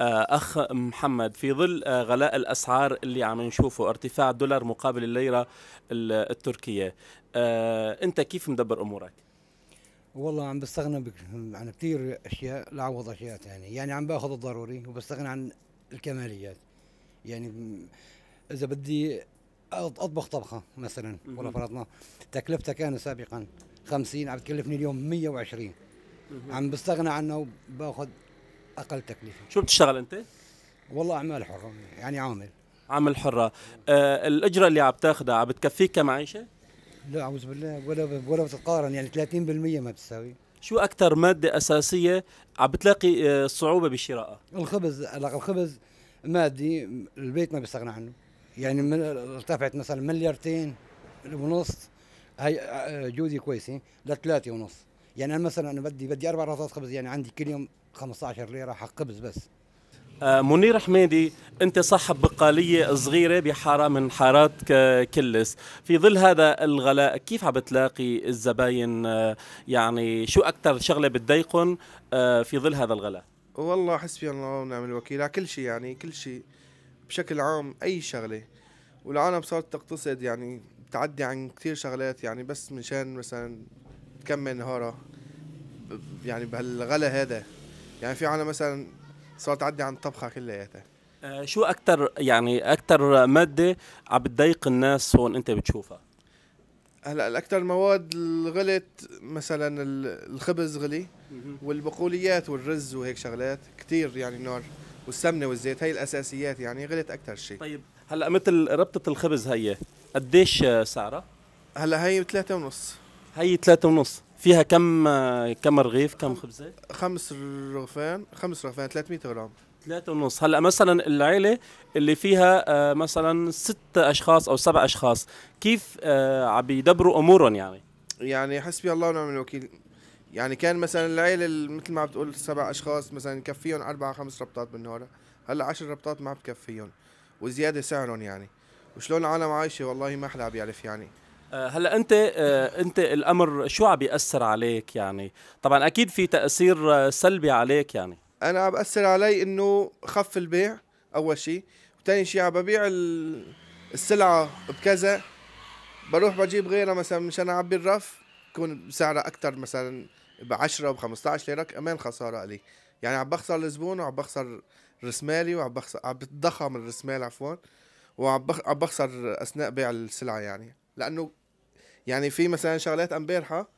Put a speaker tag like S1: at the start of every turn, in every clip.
S1: آه، اخ محمد في ظل آه، غلاء الاسعار اللي عم نشوفه ارتفاع الدولار مقابل الليره التركيه آه، انت كيف مدبر امورك
S2: والله عم بستغنى عن كثير اشياء لعوض اشياء ثانيه يعني عم باخذ الضروري وبستغنى عن الكماليات يعني اذا بدي اطبخ طبخه مثلا ولا فرضنا تكلفتها كان سابقا 50 عم تكلفني اليوم 120 عم بستغنى عنها وباخذ اقل تكلفه شو بتشتغل انت؟ والله اعمال حره
S1: يعني عامل عامل حره آه الاجره اللي عم تاخذها عم بتكفيك كمعيشه؟
S2: لا اعوذ بالله ولا ولا بتتقارن يعني 30% ما بتساوي
S1: شو اكثر ماده اساسيه عم بتلاقي آه، صعوبه بشرائها؟
S2: الخبز الخبز مادي البيت ما بيستغنى عنه يعني من ارتفعت مثلا مليارتين ونص هي آه، جودي كويسه لثلاثه ونص يعني انا مثلا انا بدي بدي اربع رصاص خبز يعني عندي كل يوم 15 ليره حق قبز بس
S1: آه، منير حميدي انت صاحب بقاليه صغيره بحاره من حارات كلس في ظل هذا الغلاء كيف عم بتلاقي الزباين آه، يعني شو اكثر شغله بتضايقهم آه، في ظل هذا الغلاء
S3: والله حسبي الله ونعم الوكيل على كل شيء يعني كل شيء بشكل عام اي شغله والعالم صارت تقتصد يعني تعدي عن كثير شغلات يعني بس مشان مثلا تكمل نهارها يعني بهالغلا هذا يعني في عنا مثلا صارت تعدي عن الطبخه كلياتها
S1: آه شو اكثر يعني اكثر ماده عم بتضايق الناس هون انت بتشوفها
S3: هلا الاكثر المواد غلت مثلا الخبز غلي والبقوليات والرز وهيك شغلات كثير يعني نار والسمنه والزيت هي الاساسيات يعني غلت اكثر شيء طيب
S1: هلا مثل ربطه الخبز هي قديش آه، سعرها
S3: هلا هي ثلاثة ونص
S1: هي ثلاثة ونص فيها كم كم رغيف كم خبزه؟
S3: خمس رغفان خمس رغفان 300 غرام
S1: ثلاثة ونص هلا مثلا العيلة اللي فيها آه، مثلا ست أشخاص أو سبع أشخاص كيف آه، عم بيدبروا أمورهم يعني؟
S3: يعني حسبي الله ونعم الوكيل يعني كان مثلا العيلة مثل ما عم بتقول سبع أشخاص مثلا يكفيهم أربع خمس ربطات بالنهار هلا عشر ربطات ما عم بكفيهم وزيادة سعرهم يعني وشلون العالم عايشة والله ما حدا بيعرف يعني آه،
S1: هلا انت آه، انت الامر شو عم بياثر عليك يعني طبعا اكيد في تاثير آه، سلبي عليك يعني
S3: انا عم باثر علي انه خف البيع اول شيء وثاني شيء عم ببيع السلعه بكذا بروح بجيب غيرها مثلا مشان اعبي الرف يكون سعرها اكثر مثلا ب 10 وب 15 ليره كمان خساره علي يعني عم بخسر الزبون وعم بخسر رسمالي وعم بخسر عم بتضخم الرسمال عفوا وعم بخسر اثناء بيع السلعه يعني لانه يعني في مثلا شغلات امبارحه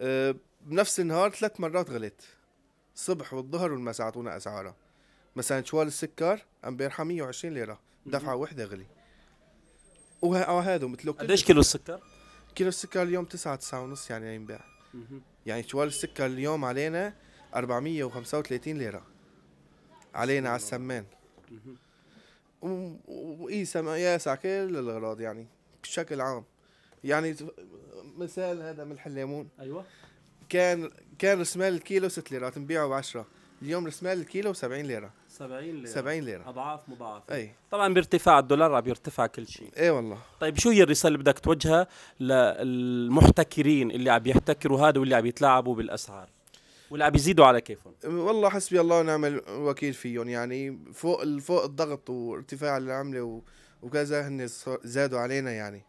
S3: آه، بنفس النهار ثلاث مرات غلت الصبح والظهر والمساء اعطونا اسعارها مثلا شوال السكر امبارحه 120 ليره دفعه واحده غلي وهذا مثل قديش كيلو السكر؟ كيلو السكر اليوم 9 9 ونص يعني ينباع يعني شوال السكر اليوم علينا 435 ليره علينا على السمان وقيسها على كل الاغراض يعني بشكل عام يعني مثال هذا ملح الليمون ايوه كان كان راس مال الكيلو 6 ليرات نبيعه ب 10 اليوم راس مال الكيلو 70 ليره 70 ليره 70 ليره اضعاف مضاعفه اي
S1: طبعا بارتفاع الدولار عم يرتفع كل شيء اي والله طيب شو هي الرساله اللي بدك توجهها للمحتكرين اللي عم يحتكروا هذا واللي عم يتلاعبوا بالاسعار واللي عم يزيدوا على كيفهم
S3: والله حسبي الله ونعم الوكيل فيهم يعني فوق فوق الضغط وارتفاع العمله و وكذا هن زادوا علينا يعني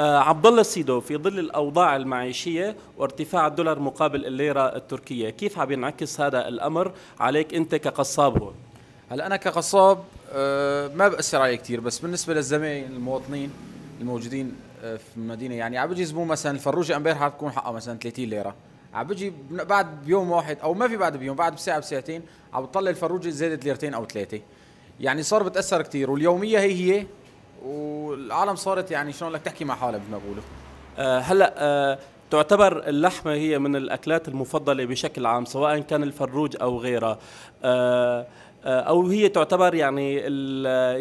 S3: آه، عبد الله
S1: سيدو في ظل الاوضاع المعيشيه وارتفاع الدولار مقابل الليره التركيه، كيف عم ينعكس هذا الامر عليك انت كقصاب هون؟ هلا انا كقصاب آه،
S2: ما بأثر علي كثير بس بالنسبه للزبائن المواطنين الموجودين آه، في المدينه يعني عم بيجي زبون مثلا الفروجه امبارح عم تكون حقها مثلا 30 ليره عم بيجي بعد بيوم واحد او ما في بعد بيوم بعد بساعه بساعتين عم بتطلع الفروجه زادت ليرتين او ثلاثه يعني صار بتاثر كثير واليوميه هي هي والعالم صارت يعني شلون لك تحكي مع حالها مثل ما بقولوا
S1: أه هلا أه تعتبر اللحمة هي من الأكلات المفضلة بشكل عام سواء كان الفروج أو غيرها أه, آه، او هي تعتبر يعني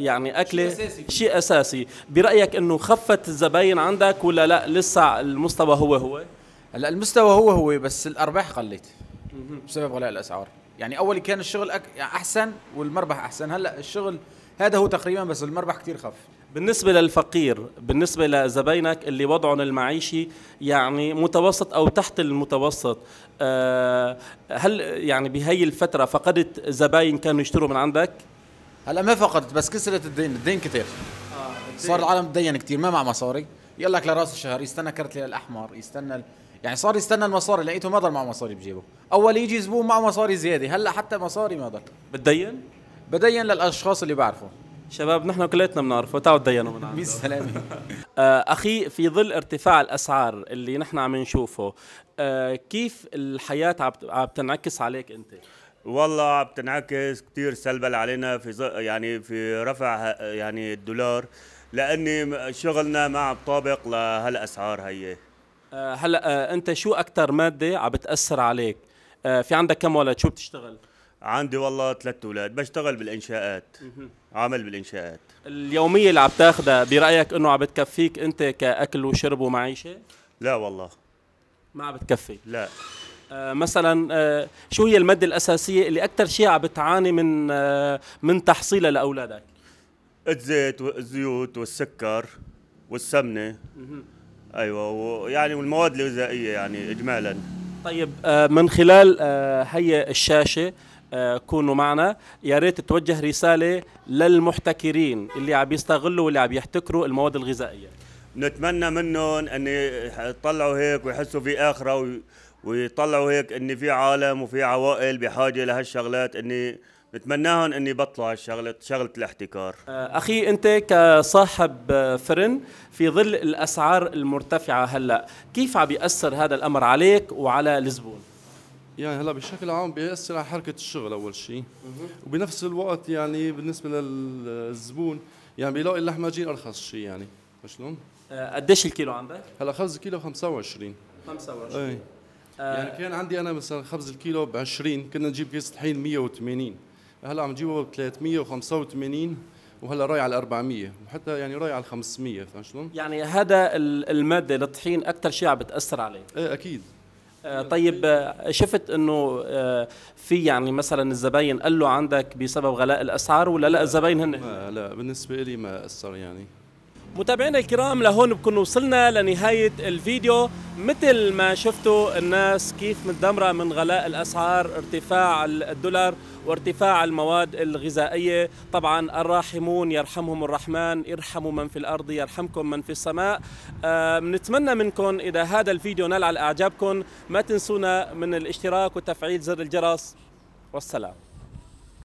S1: يعني اكله شيء اساسي, شيء أساسي. برايك انه خفت الزباين عندك ولا لا
S2: لسه المستوى هو هو هلا المستوى هو هو بس الارباح قلت بسبب غلاء الاسعار يعني اول كان الشغل أك... يعني احسن والمربح احسن هلا الشغل هذا هو تقريبا بس المربح كثير خف
S1: بالنسبة للفقير بالنسبة لزباينك اللي وضعهم المعيشي يعني متوسط أو تحت المتوسط آه، هل يعني بهي الفترة فقدت زباين كانوا يشتروا من عندك؟ هلا ما فقدت
S2: بس كسرت الدين الدين كثير
S3: آه صار العالم
S2: تدين كثير ما مع مصاري يقول لك لراس الشهر يستنى كرت الاحمر يستنى ال... يعني صار يستنى المصاري لقيته ما ضل معه مصاري بجيبه اول يجي زبون معه مصاري زياده هلا حتى مصاري ما ضل بتدين بدين للاشخاص اللي بعرفه
S1: شباب نحن كلياتنا بنعرفه تعوا تدينوا من عنده سلامي آه، اخي في ظل ارتفاع الاسعار اللي نحن عم نشوفه آه، كيف الحياه عم تنعكس عليك انت؟ والله عم تنعكس كثير سلبا علينا في يعني في رفع يعني الدولار لاني شغلنا ما عم طابق لهالاسعار هي آه، هلا انت شو اكثر ماده عم بتاثر عليك؟ في عندك كم ولد شو بتشتغل؟ عندي والله ثلاث اولاد بشتغل بالانشاءات عمل بالانشاءات اليوميه اللي عم تاخذها برايك انه عم بتكفيك انت كاكل وشرب ومعيشه لا والله ما عم بتكفي لا آه مثلا آه شو هي الماده الاساسيه اللي اكثر شيء عم بتعاني من آه من تحصيلها لاولادك الزيت والزيوت والسكر والسمنه ايوه ويعني والمواد الغذائيه يعني اجمالا طيب آه، من خلال آه، هي الشاشه آه، كونوا معنا يا ريت توجه رساله للمحتكرين اللي عم يستغلوا واللي عم يحتكروا المواد الغذائيه نتمنى منهم ان يطلعوا هيك ويحسوا في اخره ويطلعوا هيك ان في عالم وفي عوائل بحاجه لهالشغلات اني نتمناهم اني يبطلوا هالشغله شغله الاحتكار آه، اخي انت كصاحب فرن في ظل الاسعار المرتفعه هلا كيف عم بياثر هذا الامر عليك وعلى الزبون يعني هلا بشكل
S3: عام بيأثر على حركة الشغل أول شيء وبنفس الوقت يعني بالنسبة للزبون يعني بيلاقي اللحمة جين أرخص شيء يعني شلون؟ آه، قديش الكيلو عندك؟ هلا خبز الكيلو 25 25 اي آه يعني كان عندي انا مثلا خبز الكيلو ب 20 كنا نجيب كيس طحين 180 هلا عم نجيبه ب 385 وهلا رايح على 400 وحتى يعني رايح على 500 فهمت شلون؟ يعني هذا الماده
S1: للطحين اكثر شيء عم بتاثر عليك ايه اكيد طيب آه، شفت انه آه، في يعني مثلا الزباين قال له عندك بسبب غلاء الاسعار ولا لا الزباين هن لا بالنسبه لي ما اثر يعني متابعينا الكرام لهون بكون وصلنا لنهاية الفيديو مثل ما شفتوا الناس كيف متدمرة من غلاء الأسعار ارتفاع الدولار وارتفاع المواد الغذائية طبعا الراحمون يرحمهم الرحمن ارحموا من في الأرض يرحمكم من في السماء آه، نتمنى منكم إذا هذا الفيديو نال على إعجابكم ما تنسونا من الاشتراك وتفعيل زر الجرس والسلام